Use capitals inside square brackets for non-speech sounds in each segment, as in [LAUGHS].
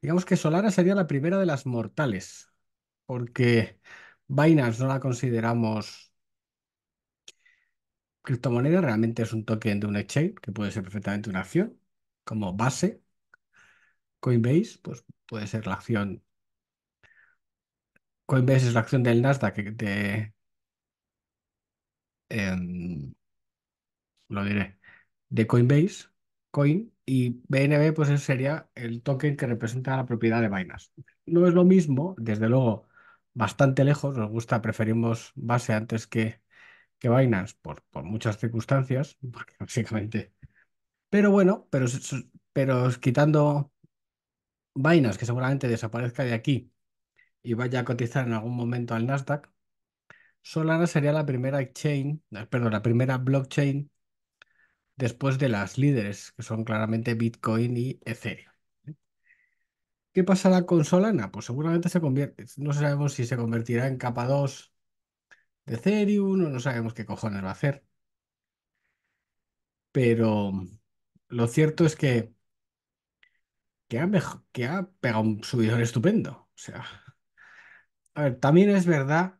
Digamos que Solana sería la primera de las mortales, porque Binance no la consideramos criptomoneda, realmente es un token de un exchange, que puede ser perfectamente una acción, como base. Coinbase, pues puede ser la acción. Coinbase es la acción del Nasdaq de, em, lo diré, de Coinbase. Coin y BNB pues sería el token que representa la propiedad de Binance. No es lo mismo, desde luego, bastante lejos, nos gusta, preferimos base antes que, que Binance por, por muchas circunstancias, [LAUGHS] básicamente... Pero bueno, pero, pero quitando Binance, que seguramente desaparezca de aquí y vaya a cotizar en algún momento al Nasdaq, Solana sería la primera exchange, eh, perdón, la primera blockchain después de las líderes, que son claramente Bitcoin y Ethereum. ¿Qué pasa con Solana? Pues seguramente se convierte, no sabemos si se convertirá en capa 2 de Ethereum, no, no sabemos qué cojones va a hacer. Pero lo cierto es que, que, ha, pegado un subidor estupendo. O sea, a ver, también es verdad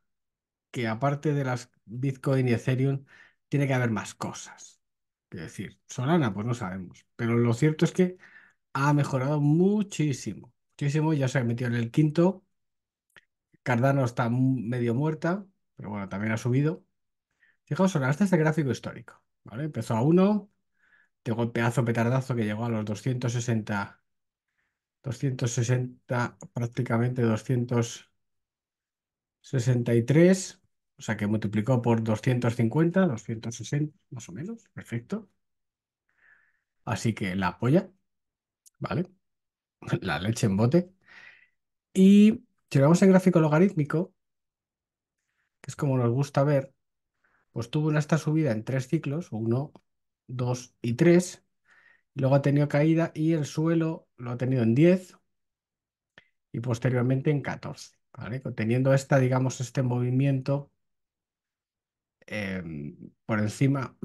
que aparte de las Bitcoin y Ethereum, tiene que haber más cosas que decir, Solana, pues no sabemos. Pero lo cierto es que ha mejorado muchísimo. Muchísimo, ya se ha metido en el quinto. Cardano está medio muerta, pero bueno, también ha subido. Fijaos, Solana, este es el gráfico histórico. ¿vale? Empezó a uno 1, el pedazo petardazo que llegó a los 260, 260, prácticamente 263. O sea que multiplicó por 250, 260, más o menos. Perfecto. Así que la apoya ¿vale? [LAUGHS] La leche en bote. Y si vamos en gráfico logarítmico, que es como nos gusta ver, pues tuvo una esta subida en tres ciclos, uno, dos y tres. luego ha tenido caída y el suelo lo ha tenido en 10 y posteriormente en 14. ¿vale? Teniendo esta, digamos, este movimiento Em, por encima,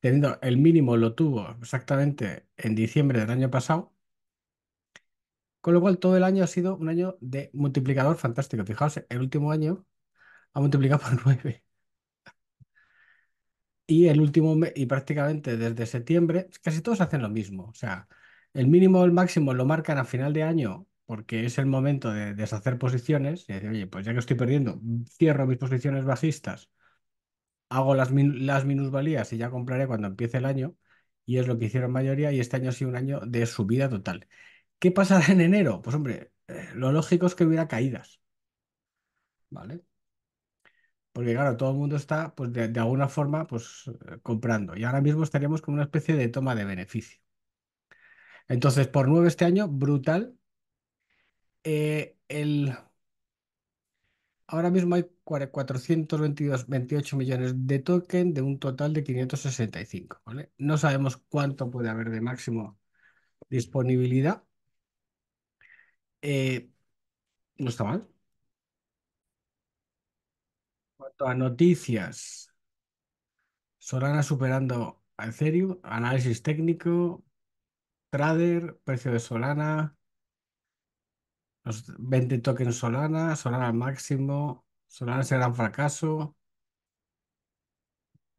teniendo el mínimo, lo tuvo exactamente en diciembre del año pasado. Con lo cual, todo el año ha sido un año de multiplicador fantástico. Fijaos, el último año ha multiplicado por 9. [LAUGHS] Y el último y prácticamente desde septiembre, casi todos hacen lo mismo. O sea, el mínimo, el máximo lo marcan a final de año porque es el momento de deshacer posiciones y decir, oye, pues ya que estoy perdiendo, cierro mis posiciones bajistas, hago las, las minusvalías y ya compraré cuando empiece el año, y es lo que hicieron mayoría, y este año ha sido un año de subida total. ¿Qué pasará en enero? Pues hombre, eh, lo lógico es que hubiera caídas, ¿vale? Porque claro, todo el mundo está, pues de, alguna forma, pues eh, comprando, y ahora mismo estaríamos con una especie de toma de beneficio. Entonces, por nueve este año, brutal, eh, el, ahora mismo hay 422, millones de token de un total de 565. ¿vale? No sabemos cuánto puede haber de máximo disponibilidad. Eh, no está mal. En cuanto a noticias, Solana superando a Ethereum, análisis técnico, trader, precio de Solana, los 20 tokens Solana, Solana al máximo, Solana será gran fracaso.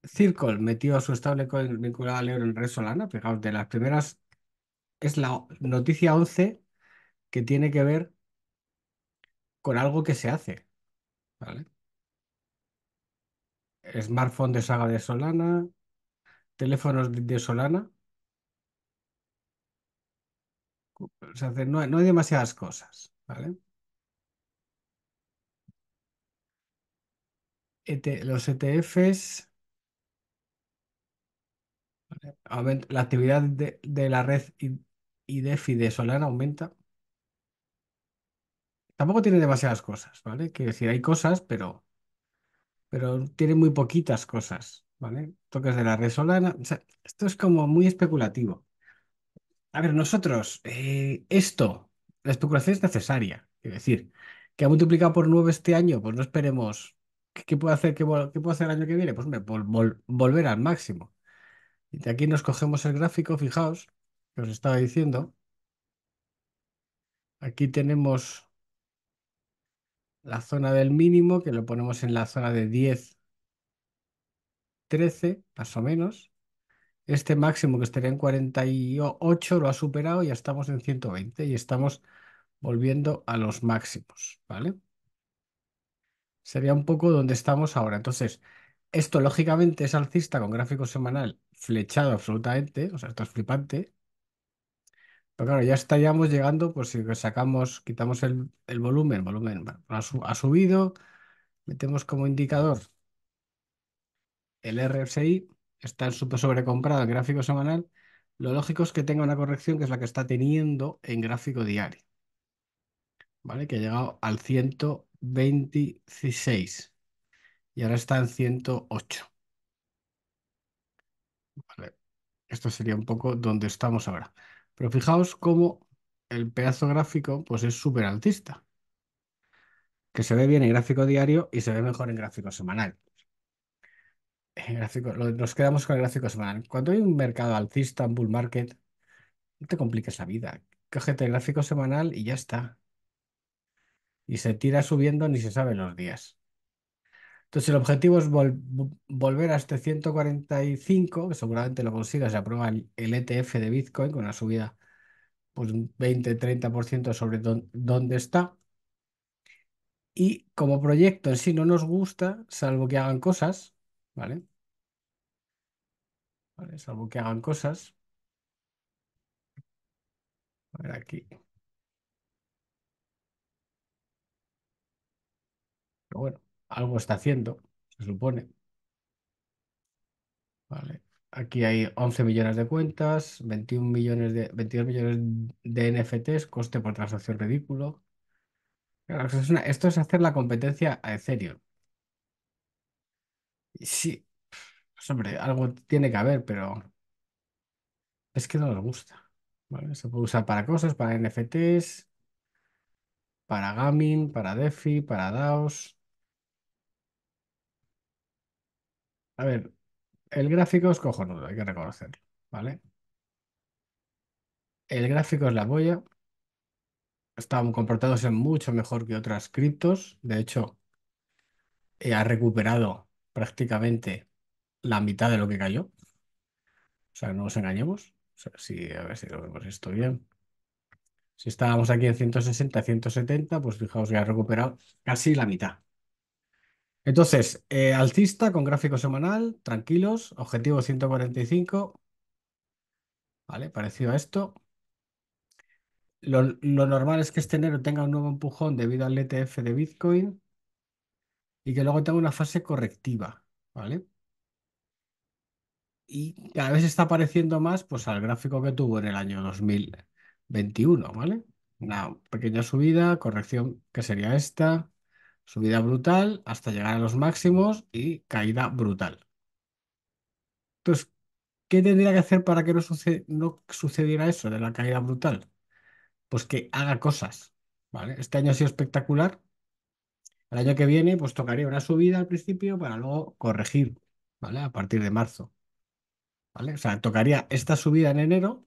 Circle metió a su stablecoin vinculada al euro en red Solana. Fijaos, de las primeras es la noticia 11 que tiene que ver con algo que se hace. ¿Vale? Smartphone de saga de Solana, teléfonos de Solana. no, no hay demasiadas cosas. ¿vale? E los ETFs, la actividad de, la red y de Solana aumenta. Tampoco tiene demasiadas cosas, ¿vale? Que decir, hay cosas, pero, pero tiene muy poquitas cosas, ¿vale? Toques de la red Solana. esto es como muy especulativo. A ver, nosotros, eh, esto la especulación es necesaria. Es decir, que ha multiplicado por 9 este año, pues no esperemos. ¿Qué, puedo puede hacer, hacer el año que viene? Pues volver al máximo. Y de aquí nos cogemos el gráfico, fijaos, que os estaba diciendo. Aquí tenemos la zona del mínimo, que lo ponemos en la zona de 10, 13, más o menos. Este máximo que estaría en 48 lo ha superado y ya estamos en 120 y estamos volviendo a los máximos, ¿vale? Sería un poco donde estamos ahora. Entonces, esto lógicamente es alcista con gráfico semanal flechado absolutamente, o sea, esto es flipante. Pero claro, ya estaríamos llegando, pues si sacamos, quitamos el, el volumen, volumen ha, ha, subido, metemos como indicador el RSI está súper sobrecomprado el gráfico semanal, lo lógico es que tenga una corrección que es la que está teniendo en gráfico diario. ¿Vale? Que ha llegado al 126 y ahora está en 108. Vale. Esto sería un poco donde estamos ahora. Pero fijaos cómo el pedazo gráfico pues es súper altista. Que se ve bien en gráfico diario y se ve mejor en gráfico semanal. Eh, gráfico, nos quedamos con el gráfico semanal. Cuando hay un mercado alcista, un bull market, no te compliques la vida. Cógete el gráfico semanal y ya está. Y se tira subiendo ni se sabe los días. Entonces, el objetivo es volver a este 145, que seguramente lo consigas, se aprueba el, ETF e de Bitcoin con una subida pues 20-30% sobre dónde está. Y como proyecto en sí no nos gusta, salvo que hagan cosas, ¿vale? ¿Vale? Salvo que hagan cosas. A ver aquí. Pero bueno, algo está haciendo, se supone. Vale. Aquí hay 11 millones de cuentas, 21 millones de, 22 millones de NFTs, coste por transacción ridículo. es esto es hacer la competencia a Ethereum. Sí, pues, hombre, algo tiene que haber, pero es que no nos gusta. ¿vale? Se puede usar para cosas, para NFTs, para gaming, para DeFi, para DAOs. A ver, el gráfico es cojonudo, hay que reconocerlo, ¿vale? El gráfico es la boya. Están en mucho mejor que otras criptos. De hecho, eh, ha recuperado prácticamente la mitad de lo que cayó. O sea, no nos engañemos. a ver si lo vemos esto bien. Si estábamos aquí en 160, 170, pues fijaos que ha recuperado casi la mitad. Entonces, eh, alcista con gráfico semanal, tranquilos, objetivo 145, ¿vale? Parecido a esto. Lo, lo normal es que este enero tenga un nuevo empujón debido al ETF de Bitcoin, y que luego tenga una fase correctiva, ¿vale? Y cada vez está apareciendo más pues, al gráfico que tuvo en el año 2021, ¿vale? Una pequeña subida, corrección que sería esta, subida brutal hasta llegar a los máximos y caída brutal. Entonces, ¿qué tendría que hacer para que no, no sucediera eso de la caída brutal? Pues que haga cosas, ¿vale? Este año ha sido espectacular, el año que viene, pues tocaría una subida al principio para luego corregir, ¿vale? A partir de marzo, ¿vale? O sea, tocaría esta subida en enero.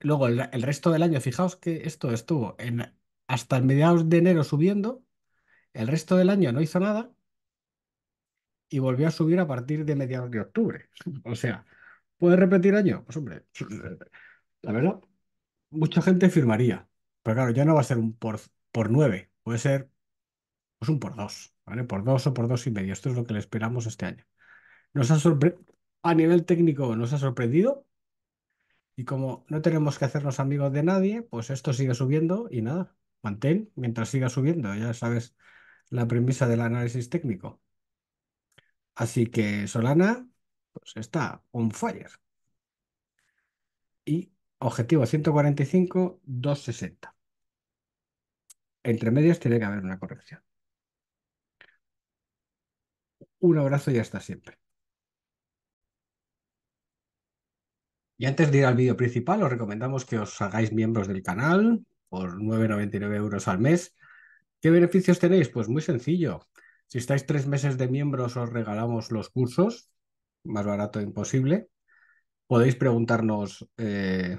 Luego, el, resto del año, fijaos que esto estuvo en, hasta mediados de enero subiendo. El resto del año no hizo nada y volvió a subir a partir de mediados de octubre. [LAUGHS] O sea, ¿puede repetir año? Pues hombre, [LAUGHS] la verdad, mucha gente firmaría. Pero claro, ya no va a ser un por, por puede ser pues un por dos, ¿vale? Por dos o por dos y medio. Esto es lo que le esperamos este año. Nos ha sorprendido, a nivel técnico nos ha sorprendido. Y como no tenemos que hacernos amigos de nadie, pues esto sigue subiendo y nada, mantén mientras siga subiendo. Ya sabes la premisa del análisis técnico. Así que Solana, pues está on fire. Y objetivo 145, 260. Entre medias tiene que haber una corrección. Un abrazo y hasta siempre. Y antes de ir al vídeo principal, os recomendamos que os hagáis miembros del canal por 9,99 euros al mes. ¿Qué beneficios tenéis? Pues muy sencillo. Si estáis tres meses de miembros, os regalamos los cursos, más barato imposible. Podéis preguntarnos eh,